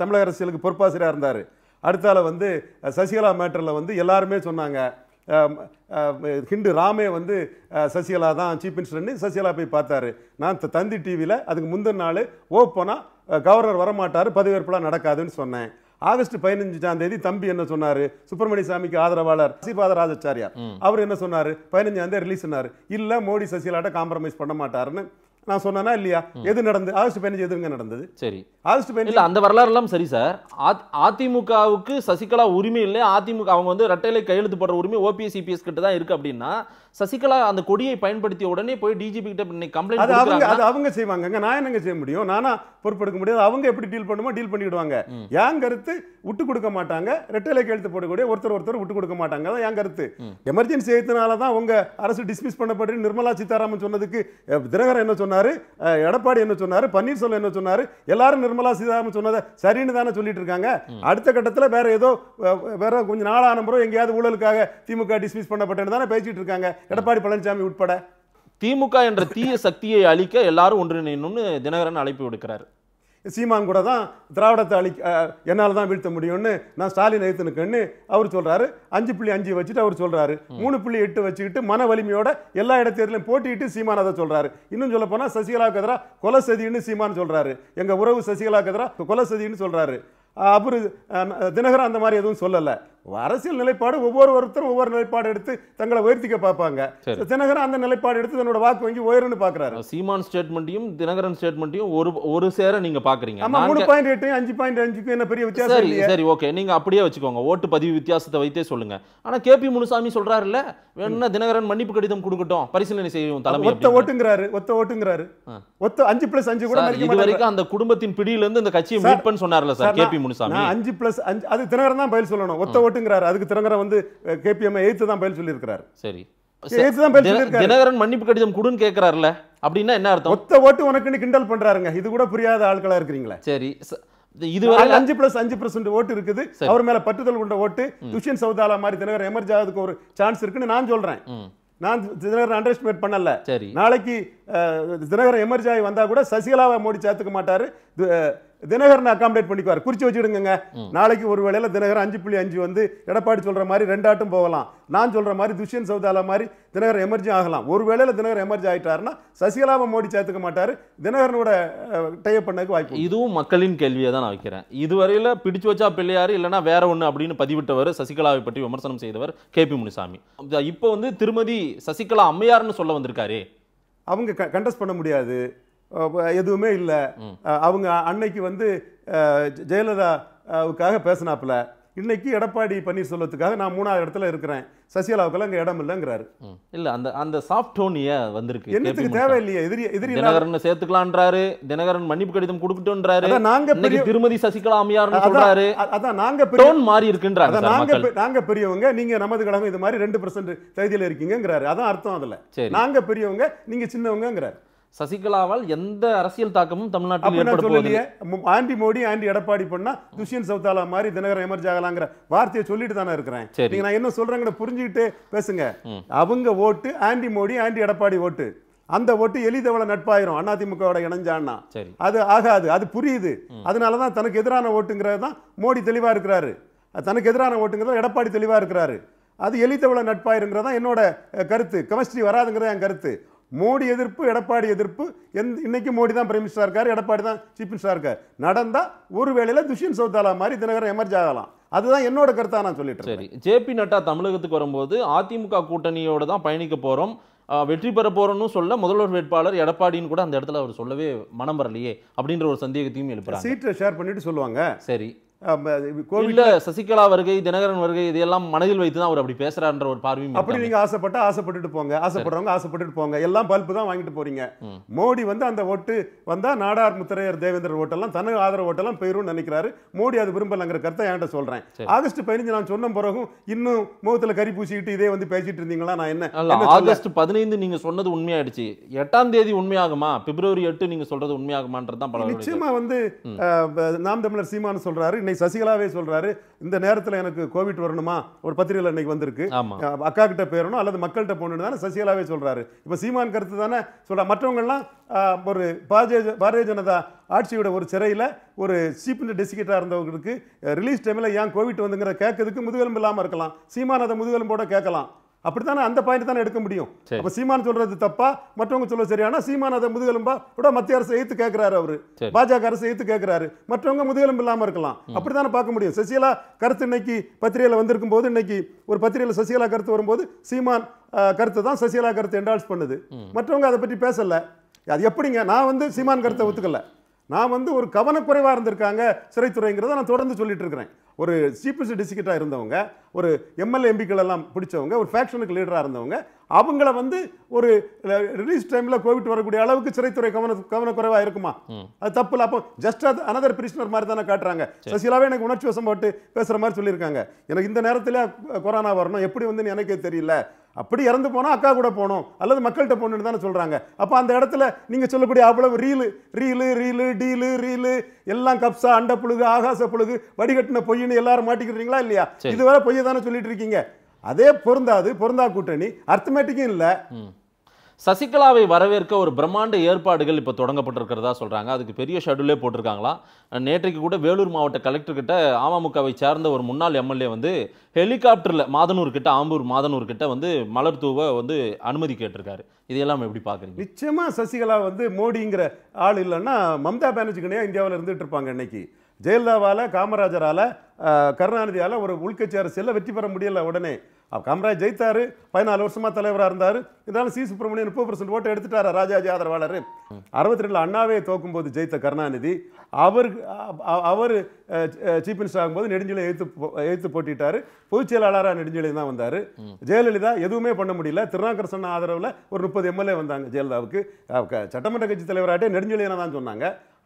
தமிழக அரசியலுக்கு பொறுப்பாசிரியா இருந்தார் அடுத்தால வந்து சசிகலா மேட்டரில் வந்து எல்லாருமே சொன்னாங்க ஹிண்டு ராமே வந்து சசிகலா தான் சீஃப் மினிஸ்டர்னு சசிகலா போய் பார்த்தாரு நான் தந்தி டிவியில் அதுக்கு முந்தின நாள் ஓப்பனாக கவர்னர் வரமாட்டார் பதவியேற்பெல்லாம் நடக்காதுன்னு சொன்னேன் ஆகஸ்ட் பதினஞ்சாம் தேதி தம்பி என்ன சொன்னாரு சுப்பிரமணிய சாமிக்கு ஆதரவாளர் சசிபாத ராஜாச்சாரியார் அவர் என்ன சொன்னார் பதினஞ்சாம் தேதி ரிலீஸ் பண்ணார் இல்லை மோடி சசிகலாட்ட காம்ப்ரமைஸ் பண்ண மாட்டாருன்னு நான் சொன்னா இல்லையா எது நடந்து ஆகஸ்ட் பதினஞ்சு எதுங்க நடந்தது சரி ஆகஸ்ட் பதினஞ்சு அந்த வரலாறு எல்லாம் சரி சார் அதிமுகவுக்கு சசிகலா உரிமை இல்லை அதிமுக அவங்க வந்து ரெட்டையில கையெழுத்து போடுற உரிமை ஓபிஎஸ் சிபிஎஸ் கிட்ட தான் இருக்கு அப்படின்னா சசிகலா அந்த கொடியை பயன்படுத்திய உடனே போய் டிஜிபி கிட்ட கம்ப்ளைண்ட் அவங்க அது அவங்க செய்வாங்க நான் என்னங்க செய்ய முடியும் நானா பொறுப்பெடுக்க முடியாது அவங்க எப்படி டீல் பண்ணுமோ டீல் பண்ணிடுவாங்க என் கருத்து விட்டு கொடுக்க மாட்டாங்க ரெட்டலை கழுத்து போடக்கூடிய ஒருத்தர் ஒருத்தர் விட்டு கொடுக்க மாட்டாங்க அதான் என் கருத்து எமர்ஜென்சி எடுத்தனால தான் உங்க அரசு டிஸ்மிஸ் பண்ணப்பட்டு நிர்மலா சீதாராமன் சொன்னதுக்கு தினகரன் என்ன சொன்னாரு எடப்பாடி என்ன சொன்னாரு பன்னீர்செல்வம் என்ன சொன்னாரு எல்லாரும் நிர்மலா சீதாராமன் சொன்னதை சரின்னு தானே சொல்லிட்டு இருக்காங்க அடுத்த கட்டத்தில் வேற ஏதோ வேற கொஞ்சம் நாளான முறை எங்கேயாவது ஊழலுக்காக திமுக டிஸ்மிஸ் பண்ணப்பட்டேன்னு தானே பேசிட்டு இருக்காங்க எடப்பாடி பழனிசாமி உட்பட திமுக என்ற தீய சக்தியை அழிக்க எல்லாரும் ஒன்றிணையணும்னு தினகரன் அழைப்பு விடுக்கிறார் சீமான் கூட தான் திராவிடத்தை அழி என்னால் தான் வீழ்த்த முடியும்னு நான் ஸ்டாலின் எதிர்த்துனுக்குன்னு அவர் சொல்கிறாரு அஞ்சு புள்ளி அஞ்சு வச்சுட்டு அவர் சொல்கிறாரு மூணு புள்ளி எட்டு வச்சுக்கிட்டு மன வலிமையோட எல்லா இடத்தேர்தலையும் போட்டிட்டு சீமான் அதை சொல்கிறாரு இன்னும் சொல்ல போனால் சசிகலாவுக்கு எதிராக கொலை சதின்னு சீமான் சொல்கிறாரு எங்கள் உறவு சசிகலாவுக்கு எதிராக கொலை சதின்னு சொல்கிறாரு அப்புறம் தினகரன் அந்த மாதிரி எதுவும் சொல்லலை அரசியல் நிலைப்பாடு ஒவ்வொரு ஒருத்தரும் ஒவ்வொரு நிலைப்பாடு எடுத்து தங்களை உயர்த்திக்க பார்ப்பாங்க தினகரன் அந்த நிலைப்பாடு எடுத்து தன்னோட வாக்கு வங்கி உயருன்னு பாக்குறாரு சீமான் ஸ்டேட்மெண்ட்டையும் தினகரன் ஸ்டேட்மெண்ட்டையும் ஒரு ஒரு சேர நீங்க பாக்குறீங்க ஆமா மூணு பாயிண்ட் எட்டு அஞ்சு பாயிண்ட் அஞ்சுக்கு என்ன பெரிய வித்தியாசம் சரி சரி ஓகே நீங்க அப்படியே வச்சுக்கோங்க ஓட்டு பதிவு வித்தியாசத்தை வைத்தே சொல்லுங்க ஆனா கே பி முனுசாமி சொல்றாருல்ல வேணும்னா தினகரன் மன்னிப்பு கடிதம் கொடுக்கட்டும் பரிசீலனை செய்யும் தலைமை ஒத்த ஓட்டுங்கிறாரு ஒத்த ஓட்டுங்கிறாரு ஒத்த அஞ்சு பிளஸ் அஞ்சு கூட இது வரைக்கும் அந்த குடும்பத்தின் பிடியில இருந்து இந்த கட்சியை மீட் சொன்னார்ல சார் கே பி முனுசாமி அஞ்சு பிளஸ் அஞ்சு அது தினகரன் தான் பதில் சொல்லணும் ஒத்த ஓட்டுங்கிறார் அதுக்கு திறங்கரை வந்து கேபிஎம் எயித்து தான் பயில் சொல்லியிருக்கிறார் சரி தினகரன் மன்னிப்பு கடிதம் கொடுன்னு அப்படின்னா என்ன அர்த்தம் ஓட்டு உனக்குன்னு கிண்டல் பண்றாருங்க இது கூட புரியாத ஆட்களா இருக்கிறீங்களா சரி இதுவரை அஞ்சு பிளஸ் அஞ்சு ஓட்டு இருக்குது அவர் மேல பட்டுதல் கொண்ட ஓட்டு துஷ்யன் சௌதாலா மாதிரி தினகரன் ஒரு சான்ஸ் இருக்குன்னு நான் சொல்றேன் நான் தினகரன் அண்டர் எஸ்டிமேட் பண்ணல நாளைக்கு தினகரன் எமர்ஜி வந்தா கூட சசிகலாவை மோடி சேர்த்துக்க மாட்டாரு தினகரன் அகாமடேட் பண்ணிக்குவார் குறிச்சு வச்சுடுங்க நாளைக்கு ஒரு வேளையில் தினகரன் அஞ்சு புள்ளி அஞ்சு வந்து எடப்பாடி சொல்ற மாதிரி ரெண்டாட்டும் போகலாம் நான் சொல்ற மாதிரி துஷ்யந்த் சௌதாலா மாதிரி தினகரன் எமர்ஜி ஆகலாம் ஒரு வேளையில் தினகரன் எமர்ஜி ஆயிட்டாருன்னா சசிகலாவை மோடி சேர்த்துக்க மாட்டாரு தினகரனோட டைப் பண்ணதுக்கு வாய்ப்பு இதுவும் மக்களின் கேள்வியை தான் நான் வைக்கிறேன் இதுவரையில பிடிச்சு வச்சா பிள்ளையாரு இல்லைனா வேற ஒன்று அப்படின்னு பதிவிட்டவர் சசிகலாவை பற்றி விமர்சனம் செய்தவர் கே பி முனிசாமி இப்போ வந்து திருமதி சசிகலா அம்மையார்னு சொல்ல வந்திருக்காரு அவங்க கண்டஸ்ட் பண்ண முடியாது எதுவுமே இல்லை அவங்க அன்னைக்கு வந்து ஜெயலலிதாவுக்காக பேசினாப்புல இன்னைக்கு எடப்பாடி பன்னீர்செல்வத்துக்காக நான் மூணாவது இடத்துல இருக்கிறேன் சசிகலாவுக்கெல்லாம் இங்கே இடம் இல்லைங்கிறாரு இல்ல அந்த அந்த சாஃப்ட் டோன் ஏன் வந்திருக்கு என்னத்துக்கு தேவையில்லையே எதிரி எதிரி தினகரன் சேர்த்துக்கலான்றாரு தினகரன் மன்னிப்பு கடிதம் கொடுக்கட்டும்ன்றாரு நாங்க பெரிய திருமதி சசிகலா அம்மையார் சொல்றாரு அதான் நாங்க டோன் மாறி இருக்குன்றாரு நாங்க நாங்க பெரியவங்க நீங்க நமது கடகம் இது மாதிரி ரெண்டு பர்சன்ட் தகுதியில் இருக்கீங்கிறாரு அதான் அர்த்தம் அதுல நாங்க பெரியவங்க நீங்க சின்னவங்கிறாரு சசிகலாவால் எந்த அரசியல் தாக்கமும் தமிழ்நாட்டில் ஏற்படவில்லையே ஆண்டி மோடி ஆண்டி எடப்பாடி பண்ணா துஷ்யன் சவுத்தாலா மாதிரி தினகரன் எமர்ஜ் ஆகலாங்கிற வார்த்தையை சொல்லிட்டு தானே இருக்கிறேன் நீங்க நான் என்ன சொல்றேங்கன்னு புரிஞ்சுக்கிட்டு பேசுங்க அவங்க ஓட்டு ஆண்டி மோடி ஆண்டி எடப்பாடி ஓட்டு அந்த ஓட்டு எளிதவள நட்பாயிரும் அதிமுகவோட இணைஞ்சான்னா அது ஆகாது அது புரியுது அதனாலதான் தனக்கு எதிரான ஓட்டுங்கிறது தான் மோடி தெளிவா இருக்கிறாரு தனக்கு எதிரான ஓட்டுங்கிறது எடப்பாடி தெளிவா இருக்கிறாரு அது எளிதவள நட்பாயிருங்கிறதா என்னோட கருத்து கெமிஸ்ட்ரி வராதுங்கிறதா என் கருத்து மோடி எதிர்ப்பு எடப்பாடி எதிர்ப்பு எந் இன்னைக்கு மோடி தான் பிரைம் மினிஸ்டர் இருக்கார் எடப்பாடி தான் சீஃப் மினிஸ்டர் இருக்கார் நடந்தால் ஒரு வேளையில் துஷ்யன் சௌதாலா மாதிரி தினகரன் எமர்ஜ் ஆகலாம் அதுதான் என்னோட கருத்தாக நான் சொல்லிட்டு சரி ஜேபி நட்டா தமிழகத்துக்கு வரும்போது அதிமுக கூட்டணியோட தான் பயணிக்க போகிறோம் வெற்றி பெற போறோம்னு சொல்ல முதல்வர் வேட்பாளர் எடப்பாடின்னு கூட அந்த இடத்துல அவர் சொல்லவே மனம் வரலையே அப்படின்ற ஒரு சந்தேகத்தையும் எழுப்புறாங்க சீட்டை ஷேர் பண்ணிட்டு சொல்லுவாங்க சரி கோவில்ல சசிகலா வருகை தினகரன் வருகை இதையெல்லாம் மனதில் வைத்து தான் அவர் அப்படி பேசுறாருன்ற ஒரு பார்வை அப்படி நீங்க ஆசைப்பட்டா ஆசைப்பட்டுட்டு போங்க ஆசைப்படுறவங்க ஆசைப்பட்டுட்டு போங்க எல்லாம் பல்பு தான் வாங்கிட்டு போறீங்க மோடி வந்து அந்த ஓட்டு வந்தா நாடார் முத்திரையர் தேவேந்திர ஓட்டெல்லாம் தனது ஆதரவு ஓட்டெல்லாம் பெயரும் நினைக்கிறாரு மோடி அது விரும்பலங்கிற கருத்தை என்கிட்ட சொல்றேன் ஆகஸ்ட் பதினஞ்சு நான் சொன்ன பிறகும் இன்னும் முகத்துல கறி பூசிக்கிட்டு இதே வந்து பேசிட்டு இருந்தீங்களா நான் என்ன ஆகஸ்ட் பதினைந்து நீங்க சொன்னது உண்மையாயிடுச்சு எட்டாம் தேதி உண்மையாகுமா பிப்ரவரி எட்டு நீங்க சொல்றது உண்மையாகுமான்றது தான் நிச்சயமா வந்து நாம் தமிழர் சீமானு சொல்றாரு இன்னைக்கு சசிகலாவே சொல்றாரு இந்த நேரத்தில் எனக்கு கோவிட் வரணுமா ஒரு பத்திரிகையில் அன்னைக்கு வந்திருக்கு அக்கா கிட்ட போயிடணும் அல்லது மக்கள்கிட்ட போகணும் தானே சசிகலாவே சொல்றாரு இப்போ சீமான் கருத்து தானே சொல்ற மற்றவங்கள்லாம் ஒரு பாரதிய பாரதிய ஜனதா ஆட்சியோட ஒரு சிறையில் ஒரு சீப் டெசிகேட்டாக இருந்தவங்களுக்கு ரிலீஸ் டைமில் ஏன் கோவிட் வந்துங்கிற கேட்கறதுக்கு முதுகெலும்பு இல்லாமல் இருக்கலாம் சீமான் அதை முதுகெலும்போட கேட்கலாம் அப்படித்தானே அந்த பாயிண்ட் தானே எடுக்க முடியும் அப்ப சீமான் சொல்றது தப்பா மற்றவங்க சொல்ல சரியானா சீமான் அதை முதுகெலும்பா கூட மத்திய அரசு எய்த்து கேட்கிறாரு அவரு பாஜக அரசு எய்த்து கேட்கிறாரு மற்றவங்க முதுகெலும்பு இல்லாம இருக்கலாம் அப்படித்தானே பார்க்க முடியும் சசிகலா கருத்து இன்னைக்கு பத்திரிகையில வந்திருக்கும் போது இன்னைக்கு ஒரு பத்திரிகையில சசிகலா கருத்து வரும்போது சீமான் கருத்து தான் சசிகலா கருத்து என்டால்ஸ் பண்ணுது மற்றவங்க அதை பற்றி பேசல அது எப்படிங்க நான் வந்து சீமான் கருத்தை ஒத்துக்கல நான் வந்து ஒரு கவனக்குறைவாக இருந்திருக்காங்க சிறைத்துறைங்கிறத நான் தொடர்ந்து சொல்லிட்டு இருக்கிறேன் ஒரு சிபிசி டிசிக்கெட்டாக இருந்தவங்க ஒரு எம்எல்ஏ எம்பிக்கள் எல்லாம் பிடிச்சவங்க ஒரு ஃபேக்ஷனுக்கு லீடராக இருந்தவங்க அவங்கள வந்து ஒரு ரிலீஸ் டைமில் கோவிட் வரக்கூடிய அளவுக்கு சிறைத்துறை கவன கவனக்குறைவாக இருக்குமா அது தப்பு இல்லை அப்போ ஜஸ்ட் அது அனதர் பிரிஷனர் மாதிரி தானே காட்டுறாங்க சசிலாவே எனக்கு உணர்ச்சி வசம் போட்டு பேசுகிற மாதிரி சொல்லியிருக்காங்க எனக்கு இந்த நேரத்தில் கொரோனா வரணும் எப்படி வந்து எனக்கே தெரியல அப்படி இறந்து போனால் அக்கா கூட போகணும் அல்லது மக்கள்கிட்ட போகணுன்னு தானே சொல்கிறாங்க அப்போ அந்த இடத்துல நீங்கள் சொல்லக்கூடிய அவ்வளவு reel reel reel deal reel எல்லாம் கப்ஸா அண்ட புழுகு ஆகாச புழுகு வடிகட்டின பொய்ன்னு எல்லாரும் மாட்டிக்கிறீங்களா இல்லையா இதுவரை பொய்யை தானே சொல்லிட்டு இருக்கீங்க அதே பொருந்தாது பொருந்தா கூட்டணி அர்த்தமேட்டிக்கும் இல்லை சசிகலாவை வரவேற்க ஒரு பிரம்மாண்ட ஏற்பாடுகள் இப்போ தொடங்கப்பட்டிருக்கிறதா சொல்கிறாங்க அதுக்கு பெரிய ஷெடியூலே போட்டிருக்காங்களா நேற்றைக்கு கூட வேலூர் மாவட்ட கலெக்டர்கிட்ட அமமுகவை சேர்ந்த ஒரு முன்னாள் எம்எல்ஏ வந்து ஹெலிகாப்டரில் மாதனூர்கிட்ட ஆம்பூர் மாதனூர்கிட்ட வந்து மலர் தூவ வந்து அனுமதி கேட்டிருக்காரு இதையெல்லாம் எப்படி பார்க்குறீங்க நிச்சயமாக சசிகலா வந்து மோடிங்கிற ஆள் இல்லைன்னா மம்தா பானர்ஜிக்குனே இந்தியாவில் இருந்துகிட்டு இருப்பாங்க இன்னைக்கு ஜெயலலிதாவால் காமராஜரால் கருணாநிதியால் ஒரு உள்கட்சி அரசியலில் வெற்றி பெற முடியலை உடனே காமராஜ் ஜெயித்தார் பதினாலு வருஷமாக தலைவராக இருந்தார் இதனால் சி சுப்பிரமணியன் முப்பது பர்சன்ட் ஓட்டு எடுத்துட்டார் ராஜாஜி ஆதரவாளர் அறுபத்தி ரெண்டில் அண்ணாவே தோக்கும் போது ஜெயித்த கருணாநிதி அவர் அவர் சீஃப் மினிஸ்டர் ஆகும்போது நெடுஞ்செழியை எழுத்து எழுத்து போட்டிட்டார் பொதுச் செயலாளராக நெடுஞ்செழியன் தான் வந்தார் ஜெயலலிதா எதுவுமே பண்ண முடியல திருநாகரசன் ஆதரவில் ஒரு முப்பது எம்எல்ஏ வந்தாங்க ஜெயலலிதாவுக்கு சட்டமன்ற கட்சி தலைவராகட்டே நெடுஞ்செழியனை தான் சொன்னாங்க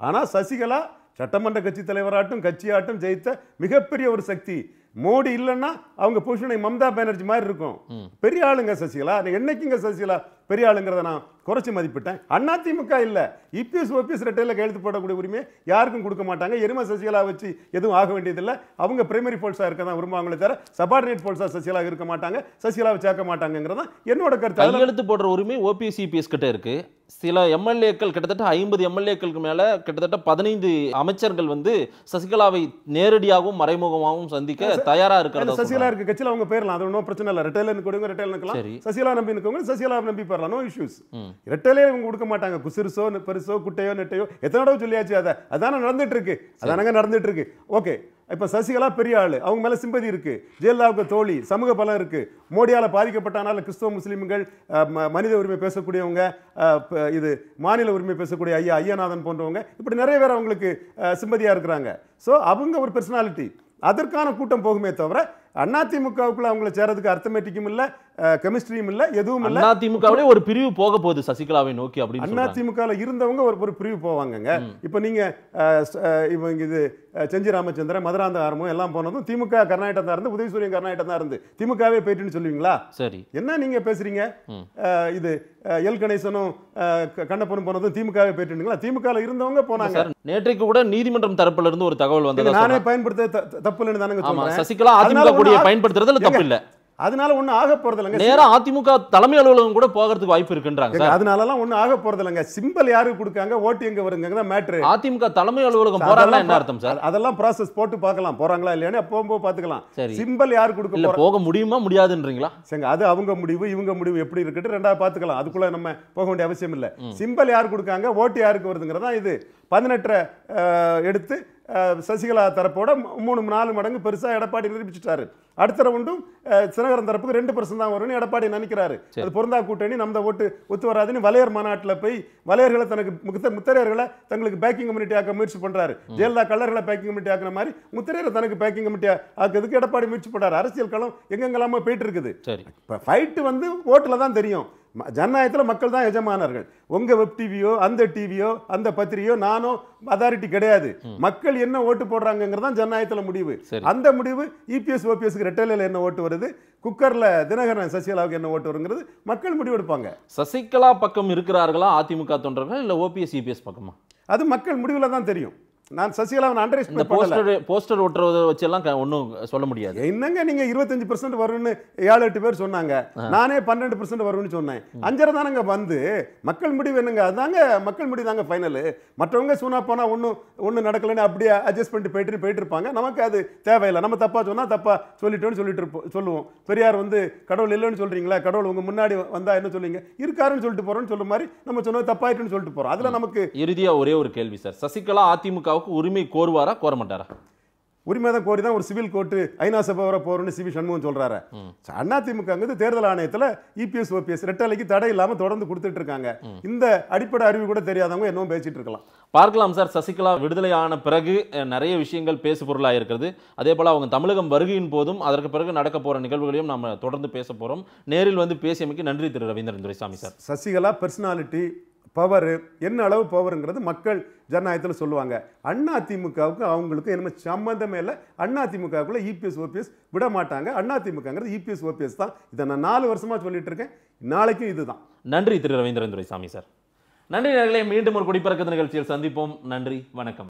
ஆனால் சசிகலா சட்டமன்ற கட்சி தலைவராட்டும் கட்சியாட்டும் ஜெயித்த மிகப்பெரிய ஒரு சக்தி மோடி இல்லைன்னா அவங்க பொசிஷனை மம்தா பானர்ஜி மாதிரி இருக்கும் பெரிய ஆளுங்க சசிகலா என்னைக்குங்க சசிகலா பெரிய ஆளுங்கிறத நான் குறைச்சி மதிப்பிட்டேன் அண்ணா திமுக இல்லை இபிஎஸ் ஓபிஎஸ் ரெட்டையில் கையெழுத்து போடக்கூடிய உரிமை யாருக்கும் கொடுக்க மாட்டாங்க எரும சசிகலா வச்சு எதுவும் ஆக வேண்டியதில்லை அவங்க பிரைமரி போல்ஸாக இருக்க தான் விரும்புவாங்களே தவிர சபார்டினேட் போல்ஸாக சசிகலா இருக்க மாட்டாங்க சசிகலாவை சேர்க்க மாட்டாங்கிறத என்னோட கருத்து கையெழுத்து போடுற உரிமை ஓபிஎஸ் இபிஎஸ் கிட்ட இருக்கு சில எம்எல்ஏக்கள் கிட்டத்தட்ட ஐம்பது எம்எல்ஏக்களுக்கு மேலே கிட்டத்தட்ட பதினைந்து அமைச்சர்கள் வந்து சசிகலாவை நேரடியாகவும் மறைமுகமாகவும் சந்திக்க தயாரா இருக்கிறது சசிகலா இருக்க கட்சியில் அவங்க போயிடலாம் அது ஒன்றும் பிரச்சனை இல்லை ரிட்டைலர் கொடுங்க ரிட்டைலர் நிற்கலாம் சசிகலா நம்பி நிற்கவங்க சசிகலா நம்பி போயிடலாம் நோ இஷ்யூஸ் ரிட்டைலே இவங்க கொடுக்க மாட்டாங்க குசிறுசோ பெருசோ குட்டையோ நெட்டையோ எத்தனை தடவை சொல்லியாச்சு அதை அதானே நடந்துட்டு இருக்கு அதானங்க நடந்துட்டு இருக்கு ஓகே இப்போ சசிகலா பெரிய ஆள் அவங்க மேலே சிம்பதி இருக்கு ஜெயலலிதாவுக்கு தோழி சமூக பலம் இருக்குது மோடியால் பாதிக்கப்பட்டனால கிறிஸ்தவ முஸ்லீம்கள் மனித உரிமை பேசக்கூடியவங்க இது மாநில உரிமை பேசக்கூடிய ஐயா ஐயநாதன் போன்றவங்க இப்படி நிறைய பேர் அவங்களுக்கு சிம்பதியாக இருக்கிறாங்க ஸோ அவங்க ஒரு பர்சனாலிட்டி அதற்கான கூட்டம் போகுமே தவிர அதிமுகவுக்குள்ள அவங்கள சேரதுக்கு அர்த்தமேட்டிக்கும் இல்லை கெமிஸ்ட்ரியும் இல்ல எதுவும் இல்ல அதிமுக ஒரு பிரிவு போக போகுது சசிகலாவை நோக்கி அப்படின்னு அதிமுக இருந்தவங்க ஒரு ஒரு பிரிவு போவாங்கங்க இப்போ நீங்க இவங்க இது செஞ்சி ராமச்சந்திரன் மதுராந்த ஆரம்பம் எல்லாம் போனதும் திமுக கர்நாடகம் தான் இருந்து உதயசூரியன் கர்நாடகம் தான் இருந்து திமுகவே போயிட்டுன்னு சொல்லுவீங்களா சரி என்ன நீங்க பேசுறீங்க இது எல் கணேசனும் கண்ணப்பனும் போனதும் திமுகவே போயிட்டுங்களா திமுக இருந்தவங்க போனாங்க நேற்றைக்கு கூட நீதிமன்றம் தரப்புல இருந்து ஒரு தகவல் வந்து நானே பயன்படுத்த தப்பு இல்லைன்னு தானே சசிகலா அதிமுக கூடிய பயன்படுத்துறதுல தப்பு இல்லை அதனால ஒன்றும் ஆக போறது இல்லைங்க நேரம் அதிமுக தலைமை அலுவலகம் கூட போகிறதுக்கு வாய்ப்பு இருக்குன்றாங்க அதனால அதனாலலாம் ஒன்றும் ஆக போறது இல்லைங்க சிம்பிள் யாருக்கு கொடுக்காங்க ஓட்டு எங்க வருங்க மேட்ரு அதிமுக தலைமை அலுவலகம் போறாங்களா என்ன அர்த்தம் சார் அதெல்லாம் ப்ராசஸ் போட்டு பார்க்கலாம் போறாங்களா இல்லையானே போகும்போது பார்த்துக்கலாம் சிம்பிள் யாரு கொடுக்க போக முடியுமா முடியாதுன்றீங்களா சரிங்க அது அவங்க முடிவு இவங்க முடிவு எப்படி இருக்கட்டு ரெண்டாவது பார்த்துக்கலாம் அதுக்குள்ள நம்ம போக வேண்டிய அவசியம் இல்லை சிம்பிள் யாரு கொடுக்காங்க ஓட்டு யாருக்கு வருதுங்கிறதா இது பதினெட்டரை எடுத்து சசிகலா தரப்போட மூணு நாலு மடங்கு பெருசாக எடப்பாடி நிரூபிச்சிட்டாரு அடுத்த ரவுண்டும் சினகரன் தரப்புக்கு ரெண்டு பர்சன்ட் தான் வரும்னு எடப்பாடி நினைக்கிறாரு அது பொருந்தா கூட்டணி நம்ம ஓட்டு ஒத்து வராதுன்னு வலையர் மாநாட்டில் போய் வலையர்களை தனக்கு முத்த முத்தரையர்களை தங்களுக்கு பேக்கிங் கமிட்டி ஆக்க முயற்சி பண்ணுறாரு ஜெயலலிதா கல்லர்களை பேக்கிங் கமிட்டி ஆக்குற மாதிரி முத்தரையரை தனக்கு பேக்கிங் கமிட்டி ஆக்குறதுக்கு எடப்பாடி முயற்சி பண்ணுறாரு அரசியல் களம் எங்கெங்கெல்லாமோ போயிட்டு இருக்குது ஃபைட்டு வந்து ஓட்டில் தான் தெரியும் ஜனநாயகத்தில் மக்கள் தான் எஜமானார்கள் உங்கள் வெப் டிவியோ அந்த டிவியோ அந்த பத்திரியோ நானோ அதாரிட்டி கிடையாது மக்கள் என்ன ஓட்டு போடுறாங்கங்கிறது தான் ஜனநாயகத்தில் முடிவு அந்த முடிவு இபிஎஸ் ஓபிஎஸ்க்கு ரெட்டலையில் என்ன ஓட்டு வருது குக்கரில் தினகரன் சசிகலாவுக்கு என்ன ஓட்டு வருங்கிறது மக்கள் முடிவெடுப்பாங்க சசிகலா பக்கம் இருக்கிறார்களா அதிமுக தொண்டர்கள் இல்லை ஓபிஎஸ் இபிஎஸ் e பக்கமா அது மக்கள் முடிவில் தான் தெரியும் நான் சசிகலாவை அண்டர் எஸ்டிமேட் போஸ்டர் போஸ்டர் ஒட்டுறத வச்செல்லாம் ஒன்றும் சொல்ல முடியாது என்னங்க நீங்கள் இருபத்தஞ்சு பர்சன்ட் வரும்னு ஏழு எட்டு பேர் சொன்னாங்க நானே பன்னெண்டு பர்சன்ட் வரும்னு சொன்னேன் அஞ்சரை தானங்க வந்து மக்கள் முடிவு என்னங்க அதாங்க மக்கள் முடிவு தாங்க ஃபைனலு மற்றவங்க சூனா போனால் ஒன்றும் ஒன்றும் நடக்கலைன்னு அப்படியே அட்ஜஸ்ட் பண்ணிட்டு போயிட்டு போயிட்டு இருப்பாங்க நமக்கு அது தேவையில்லை நம்ம தப்பாக சொன்னால் தப்பாக சொல்லிட்டோன்னு சொல்லிட்டு இருப்போம் சொல்லுவோம் பெரியார் வந்து கடவுள் இல்லைன்னு சொல்கிறீங்களா கடவுள் உங்கள் முன்னாடி வந்தால் என்ன சொல்லுவீங்க இருக்காருன்னு சொல்லிட்டு போகிறோன்னு சொல்ல மாதிரி நம்ம சொன்னது தப்பாயிட்டுன்னு சொல்லிட்டு போகிறோம் அதில் நமக்கு இறுதியாக ஒரே ஒரு கேள்வி சார் சசிகலா அதிமுக பாஜகவுக்கு உரிமை கோருவாரா கோர மாட்டாரா உரிமை தான் கோரி தான் ஒரு சிவில் கோர்ட்டு ஐநா சபை வர போறோம்னு சிவி சண்முகம் சொல்றாரு அதிமுகங்கிறது தேர்தல் ஆணையத்தில் இபிஎஸ் ஓபிஎஸ் ரெட்டலைக்கு தடை இல்லாமல் தொடர்ந்து கொடுத்துட்டு இருக்காங்க இந்த அடிப்படை அறிவு கூட தெரியாதவங்க என்னவும் பேசிட்டு இருக்கலாம் பார்க்கலாம் சார் சசிகலா விடுதலை ஆன பிறகு நிறைய விஷயங்கள் பேசு பொருளாக இருக்கிறது அதே போல் அவங்க தமிழகம் வருகையின் போதும் அதற்கு பிறகு நடக்க போகிற நிகழ்வுகளையும் நம்ம தொடர்ந்து பேச போகிறோம் நேரில் வந்து பேசியமைக்கு நன்றி Thiru Ravindran Duraisamy sir Sasikala personality power என்ன அளவு பவருங்கிறது மக்கள் ஜனநாயகத்தில் சொல்லுவாங்க அண்ணா திமுகவுக்கு அவங்களுக்கு என்ன சம்மந்தமே இல்லை அண்ணா திமுகவுக்குள்ளே இபிஎஸ் e ஓபிஎஸ் விட மாட்டாங்க அண்ணா திமுகங்கிறது இபிஎஸ் e ஓபிஎஸ் தான் இதை நான் நாலு வருஷமாக சொல்லிட்டு இருக்கேன் நாளைக்கும் இதுதான் நன்றி திரு ரவீந்திரன் துரைசாமி சார் நன்றி நேர்களை மீண்டும் ஒரு குடிப்பறக்க நிகழ்ச்சியில் சந்திப்போம் நன்றி வணக்கம்